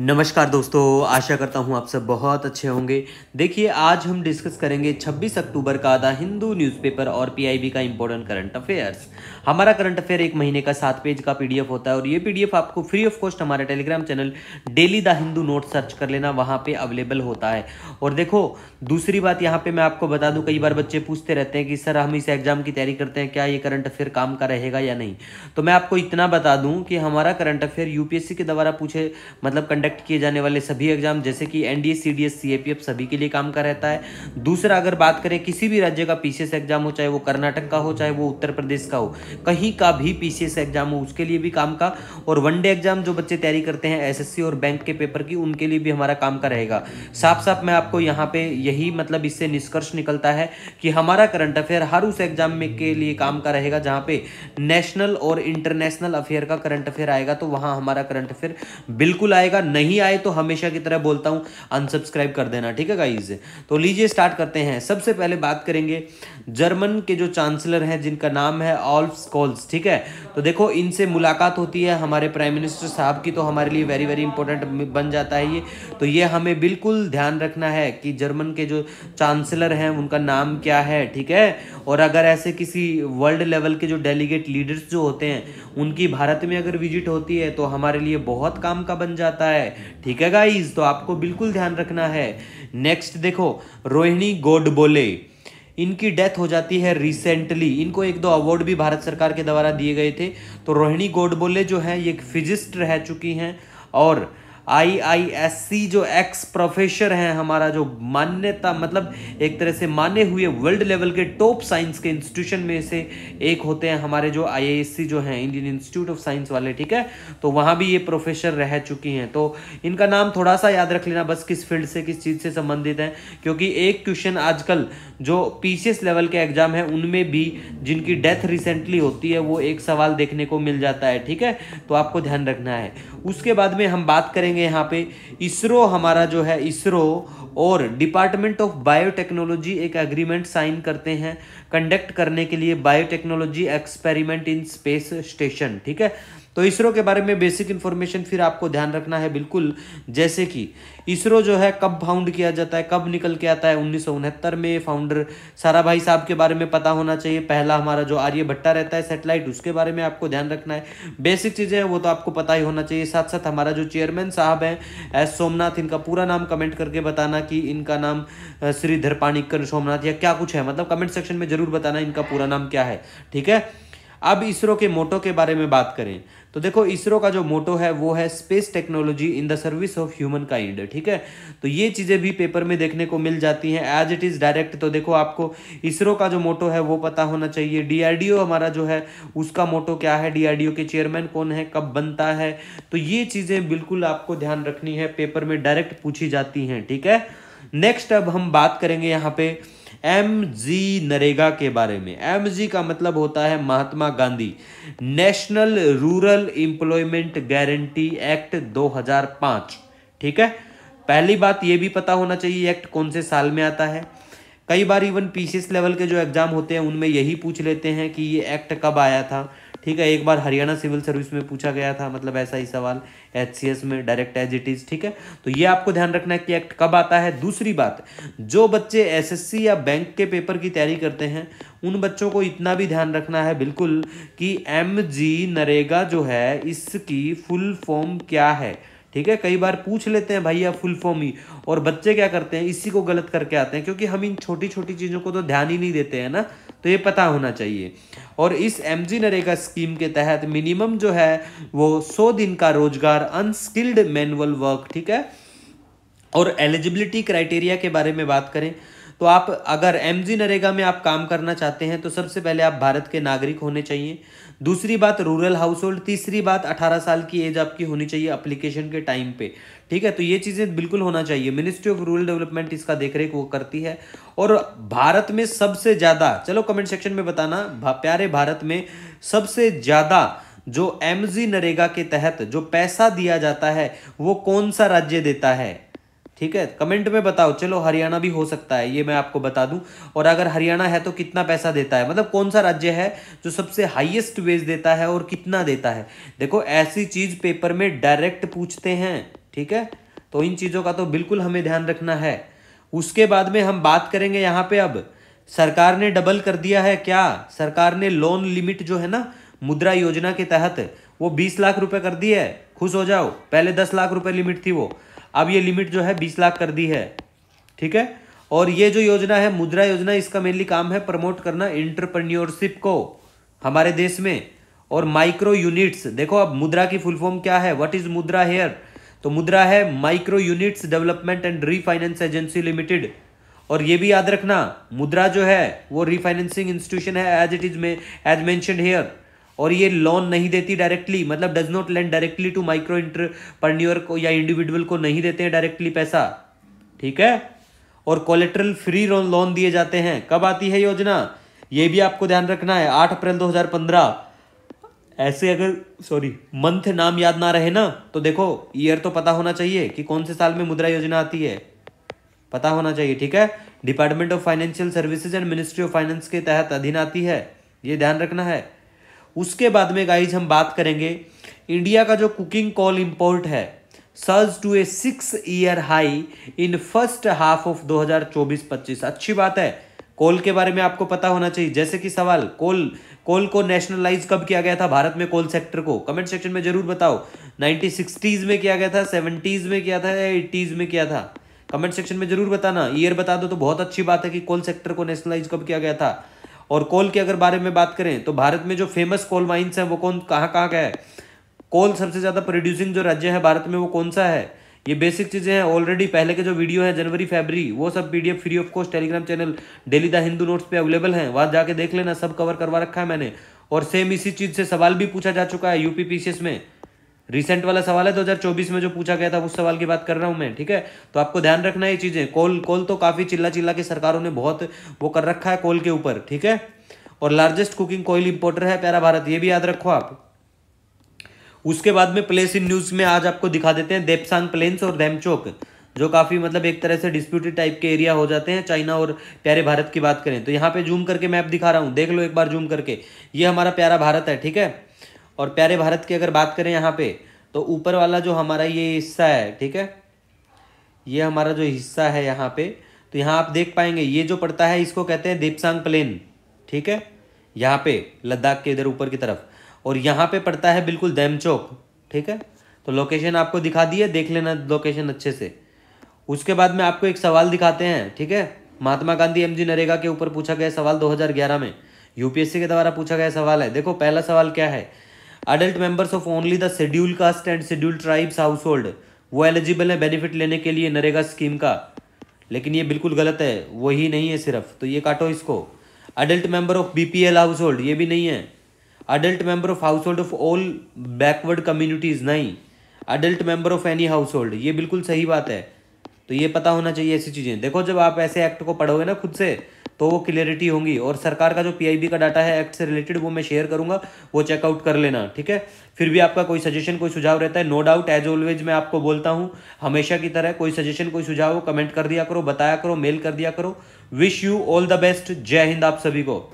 नमस्कार दोस्तों आशा करता हूँ आप सब बहुत अच्छे होंगे देखिए आज हम डिस्कस करेंगे 26 अक्टूबर का द हिंदू न्यूज़पेपर और पीआईबी का इंपॉर्टेंट करंट अफेयर्स हमारा करंट अफेयर एक महीने का सात पेज का पीडीएफ होता है और ये पीडीएफ आपको फ्री ऑफ कॉस्ट हमारे Telegram channel daily the Hindu note search कर लेना वहाँ पर अवेलेबल होता है और देखो दूसरी बात यहाँ पर मैं आपको बता दूँ कई बार बच्चे पूछते रहते हैं कि सर हम इस एग्ज़ाम की तैयारी करते हैं क्या ये करंट अफेयर काम का रहेगा या नहीं तो मैं आपको इतना बता दूँ कि हमारा करंट अफेयर यूपीएससी के द्वारा पूछे मतलब कंडक्ट कंडक्ट किए जाने वाले सभी एग्जाम जैसे कि एनडीए सीडीएस सीएपीएफ सभी के लिए काम का रहता है दूसरा अगर बात करें किसी भी राज्य का पीसीएस एग्जाम हो चाहे वो कर्नाटक का हो चाहे वो उत्तर प्रदेश का हो कहीं का भी पीसीएस एग्जाम हो उसके लिए भी काम का और वनडे एग्जाम जो बच्चे तैयारी करते हैं एसएससी और बैंक के पेपर की उनके लिए भी हमारा काम का रहेगा साफ साफ मैं आपको यहाँ पे यही मतलब इससे निष्कर्ष निकलता है कि हमारा करंट अफेयर हर उस एग्जाम में के लिए काम का रहेगा जहाँ पे नेशनल और इंटरनेशनल अफेयर का करंट अफेयर आएगा तो वहाँ हमारा करंट अफेयर बिल्कुल आएगा नहीं आए तो हमेशा की तरह बोलता हूँ अनसब्सक्राइब कर देना ठीक है गाइज तो लीजिए स्टार्ट करते हैं सबसे पहले बात करेंगे जर्मन के जो चांसलर हैं जिनका नाम है ऑल्फ स्कोल्स ठीक है तो देखो इनसे मुलाकात होती है हमारे प्राइम मिनिस्टर साहब की तो हमारे लिए वेरी वेरी इंपॉर्टेंट बन जाता है ये तो ये हमें बिल्कुल ध्यान रखना है कि जर्मन के जो चांसलर हैं उनका नाम क्या है ठीक है और अगर ऐसे किसी वर्ल्ड लेवल के जो डेलीगेट लीडर्स जो होते हैं उनकी भारत में अगर विजिट होती है तो हमारे लिए बहुत काम का बन जाता है है ठीक है गाइज तो आपको बिल्कुल ध्यान रखना है नेक्स्ट देखो रोहिणी गोड बोले इनकी डेथ हो जाती है रिसेंटली इनको एक दो अवार्ड भी भारत सरकार के द्वारा दिए गए थे तो रोहिणी गोडबोले जो है ये एक फिजिस्ट रह चुकी हैं और आईआईएससी जो एक्स प्रोफेसर हैं हमारा जो मान्यता मतलब एक तरह से माने हुए वर्ल्ड लेवल के टॉप साइंस के इंस्टीट्यूशन में से एक होते हैं हमारे जो आईआईएससी जो हैं इंडियन इंस्टीट्यूट ऑफ साइंस वाले ठीक है तो वहाँ भी ये प्रोफेसर रह चुकी हैं तो इनका नाम थोड़ा सा याद रख लेना बस किस फील्ड से किस चीज़ से संबंधित है क्योंकि एक क्वेश्चन आजकल जो पी लेवल के एग्जाम है उनमें भी जिनकी डेथ रिसेंटली होती है वो एक सवाल देखने को मिल जाता है ठीक है तो आपको ध्यान रखना है उसके बाद में हम बात करेंगे यहाँ पे इसरो हमारा जो है इसरो और डिपार्टमेंट ऑफ बायोटेक्नोलॉजी एक एग्रीमेंट साइन करते हैं कंडक्ट करने के लिए biotechnology experiment in space station ठीक है तो इसरो के बारे में बेसिक इन्फॉर्मेशन फिर आपको ध्यान रखना है बिल्कुल जैसे कि इसरो जो है कब फाउंड किया जाता है कब निकल के आता है उन्नीस में फाउंडर सारा भाई साहब के बारे में पता होना चाहिए पहला हमारा जो आर्यभट्टा रहता है सेटेलाइट उसके बारे में आपको ध्यान रखना है बेसिक चीज़ें हैं वो तो आपको पता ही होना चाहिए साथ साथ हमारा जो चेयरमैन साहब हैं एस सोमनाथ इनका पूरा नाम कमेंट करके बताना कि इनका नाम श्रीधर पाणिक्कर सोमनाथ या क्या कुछ है मतलब कमेंट सेक्शन में ज़रूर बताना इनका पूरा नाम क्या है ठीक है अब इसरो के मोटो के बारे में बात करें तो देखो इसरो का जो मोटो है वो है space technology in the service of humankind ठीक है तो ये चीज़ें भी पेपर में देखने को मिल जाती हैं एज इट इज़ डायरेक्ट तो देखो आपको इसरो का जो मोटो है वो पता होना चाहिए डीआरडीओ हमारा जो है उसका मोटो क्या है डीआरडीओ के चेयरमैन कौन है कब बनता है तो ये चीज़ें बिल्कुल आपको ध्यान रखनी है पेपर में डायरेक्ट पूछी जाती हैं ठीक है नेक्स्ट अब हम बात करेंगे यहाँ पे एम जी नरेगा के बारे में एम जी का मतलब होता है Mahatma Gandhi national rural employment guarantee act 2005 ठीक है पहली बात यह भी पता होना चाहिए एक्ट कौन से साल में आता है कई बार इवन पीसीएस लेवल के जो एग्जाम होते हैं उनमें यही पूछ लेते हैं कि ये एक्ट कब आया था ठीक है एक बार हरियाणा सिविल सर्विस में पूछा गया था मतलब ऐसा ही सवाल एच में डायरेक्ट एज इट इज ठीक है तो ये आपको ध्यान रखना है कि एक्ट कब आता है दूसरी बात जो बच्चे एसएससी या बैंक के पेपर की तैयारी करते हैं उन बच्चों को इतना भी ध्यान रखना है बिल्कुल कि एम जी नरेगा जो है इसकी फुल फॉर्म क्या है ठीक है कई बार पूछ लेते हैं भैया फुल फॉर्म ही और बच्चे क्या करते हैं इसी को गलत करके आते हैं क्योंकि हम इन छोटी छोटी चीज़ों को तो ध्यान ही नहीं देते हैं ना तो ये पता होना चाहिए और इस एम जी नरेगा स्कीम के तहत मिनिमम जो है वो सौ दिन का रोजगार अनस्किल्ड मैनुअल वर्क ठीक है और एलिजिबिलिटी क्राइटेरिया के बारे में बात करें तो आप अगर एम जी नरेगा में आप काम करना चाहते हैं तो सबसे पहले आप भारत के नागरिक होने चाहिए दूसरी बात रूरल हाउस होल्ड तीसरी बात 18 साल की एज आपकी होनी चाहिए अप्लीकेशन के टाइम पे ठीक है तो ये चीज़ें बिल्कुल होना चाहिए मिनिस्ट्री ऑफ रूरल डेवलपमेंट इसका देखरेख वो करती है और भारत में सबसे ज़्यादा चलो कमेंट सेक्शन में बताना प्यारे भारत में सबसे ज़्यादा जो एम नरेगा के तहत जो पैसा दिया जाता है वो कौन सा राज्य देता है ठीक है कमेंट में बताओ चलो हरियाणा भी हो सकता है ये मैं आपको बता दूं और अगर हरियाणा है तो कितना पैसा देता है मतलब कौन सा राज्य है जो सबसे हाईएस्ट वेज देता है और कितना देता है देखो ऐसी चीज़ पेपर में डायरेक्ट पूछते हैं ठीक है तो इन चीज़ों का तो बिल्कुल हमें ध्यान रखना है उसके बाद में हम बात करेंगे यहाँ पे अब सरकार ने डबल कर दिया है क्या सरकार ने लोन लिमिट जो है ना मुद्रा योजना के तहत वो बीस लाख रुपए कर दी है खुश हो जाओ पहले दस लाख रुपए लिमिट थी वो अब ये लिमिट जो है बीस लाख कर दी है ठीक है और ये जो योजना है मुद्रा योजना इसका मेनली काम है प्रमोट करना इंटरप्रन्योरशिप को हमारे देश में और माइक्रो यूनिट्स देखो अब मुद्रा की फुल फॉर्म क्या है व्हाट इज मुद्रा हेयर तो मुद्रा है micro units development and refinance agency limited और ये भी याद रखना मुद्रा जो है वो रीफाइनेंसिंग इंस्टीट्यूशन है as it is as mentioned here और ये लोन नहीं देती डायरेक्टली मतलब does not lend directly to micro entrepreneur को या इंडिविजुअल को नहीं देते हैं डायरेक्टली पैसा ठीक है और कोलेट्रल फ्री लोन दिए जाते हैं कब आती है योजना ये भी आपको ध्यान रखना है आठ अप्रैल 2015 ऐसे अगर सॉरी मंथ नाम याद ना रहे ना तो देखो ईयर तो पता होना चाहिए कि कौन से साल में मुद्रा योजना आती है पता होना चाहिए ठीक है department of financial services and ministry of finance के तहत अधीन आती है ये ध्यान रखना है उसके बाद में गाइज हम बात करेंगे इंडिया का जो कुकिंग कॉल इम्पोर्ट है surge to a six year high in first half of 2024-25 अच्छी बात है कोल के बारे में आपको पता होना चाहिए जैसे कि सवाल कोल कोल को नेशनलाइज कब किया गया था भारत में कोल सेक्टर को कमेंट सेक्शन में जरूर बताओ नाइनटीन सिक्सटीज में किया गया था सेवेंटीज में किया था या एट्टीज में किया था कमेंट सेक्शन में जरूर बताना ईयर बता दो तो बहुत अच्छी बात है कि कोल सेक्टर को नेशनलाइज कब किया गया था और कोल के अगर बारे में बात करें तो भारत में जो फेमस कोल माइंस हैं वो कौन कहाँ कहाँ का है कोल सबसे ज़्यादा प्रोड्यूसिंग जो राज्य है भारत में वो कौन सा है ये बेसिक चीज़ें हैं ऑलरेडी पहले के जो वीडियो हैं जनवरी फेबरी वो सब पी free of cost Telegram channel daily the Hindu notes पे अवेलेबल हैं वहाँ जाके देख लेना सब कवर करवा रखा है मैंने और सेम इसी चीज़ से सवाल भी पूछा जा चुका है यूपी में रिसेंट वाला सवाल है 2024 में जो पूछा गया था उस सवाल की बात कर रहा हूं मैं ठीक है तो आपको ध्यान रखना है ये चीजें कोल कोल तो काफी चिल्ला चिल्ला के सरकारों ने बहुत वो कर रखा है कोल के ऊपर ठीक है और लार्जेस्ट कुकिंग कोयल इंपोर्टर है प्यारा भारत ये भी याद रखो आप उसके बाद में प्लेस इन न्यूज में आज आपको दिखा देते हैं देपसांग प्लेन्स और देमचोक जो काफ़ी मतलब एक तरह से डिस्प्यूटेड टाइप के एरिया हो जाते हैं चाइना और प्यारे भारत की बात करें तो यहाँ पे जूम करके मैप दिखा रहा हूँ देख लो एक बार जूम करके ये हमारा प्यारा भारत है ठीक है और प्यारे भारत की अगर बात करें यहाँ पे तो ऊपर वाला जो हमारा ये हिस्सा है ठीक है ये हमारा जो हिस्सा है यहाँ पे तो यहाँ आप देख पाएंगे ये जो पड़ता है इसको कहते हैं देपसांग प्लेन ठीक है यहाँ पे लद्दाख के इधर ऊपर की तरफ और यहाँ पे पड़ता है बिल्कुल दैमचौक ठीक है तो लोकेशन आपको दिखा दिए देख लेना लोकेशन अच्छे से उसके बाद में आपको एक सवाल दिखाते हैं ठीक है महात्मा गांधी एम नरेगा के ऊपर पूछा गया सवाल दो में यूपीएससी के द्वारा पूछा गया सवाल है देखो पहला सवाल क्या है adult members of only the schedule caste and schedule tribes household वो एलिजिबल है बेनिफिट लेने के लिए नरेगा स्कीम का लेकिन ये बिल्कुल गलत है वही नहीं है सिर्फ तो ये काटो इसको adult member of B P L household ये भी नहीं है adult member of household of all backward communities नहीं adult member of any household ये बिल्कुल सही बात है तो ये पता होना चाहिए ऐसी चीज़ें देखो जब आप ऐसे एक्ट को पढ़ोगे ना खुद से तो वो क्लियरिटी होंगी और सरकार का जो पीआईबी का डाटा है एक्ट से रिलेटेड वो मैं शेयर करूंगा वो चेकआउट कर लेना ठीक है फिर भी आपका कोई सजेशन कोई सुझाव रहता है नो डाउट एज ऑलवेज मैं आपको बोलता हूँ हमेशा की तरह कोई सजेशन कोई सुझाव हो कमेंट कर दिया करो बताया करो मेल कर दिया करो wish you all the best Jai Hind आप सभी को